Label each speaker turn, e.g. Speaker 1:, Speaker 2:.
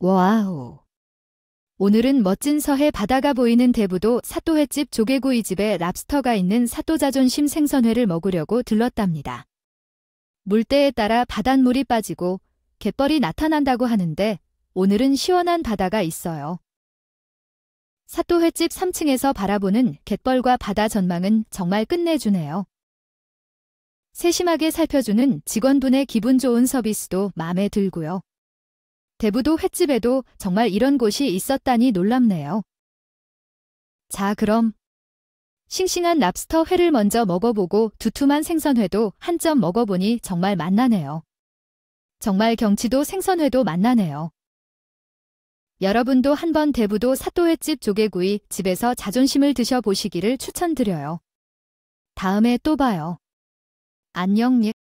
Speaker 1: 와우. 오늘은 멋진 서해 바다가 보이는 대부도 사또회집 조개구이집에 랍스터가 있는 사또자존심 생선회를 먹으려고 들렀답니다. 물때에 따라 바닷물이 빠지고 갯벌이 나타난다고 하는데 오늘은 시원한 바다가 있어요. 사또횟집 3층에서 바라보는 갯벌과 바다 전망은 정말 끝내주네요. 세심하게 살펴주는 직원분의 기분 좋은 서비스도 마음에 들고요. 대부도 횟집에도 정말 이런 곳이 있었다니 놀랍네요. 자, 그럼 싱싱한 랍스터 회를 먼저 먹어보고 두툼한 생선회도 한 점 먹어보니 정말 맛나네요. 정말 경치도 생선회도 맛나네요. 여러분도 한번 대부도 사또회집 조개구이 집에서 자존심을 드셔보시기를 추천드려요. 다음에 또 봐요. 안녕 닉.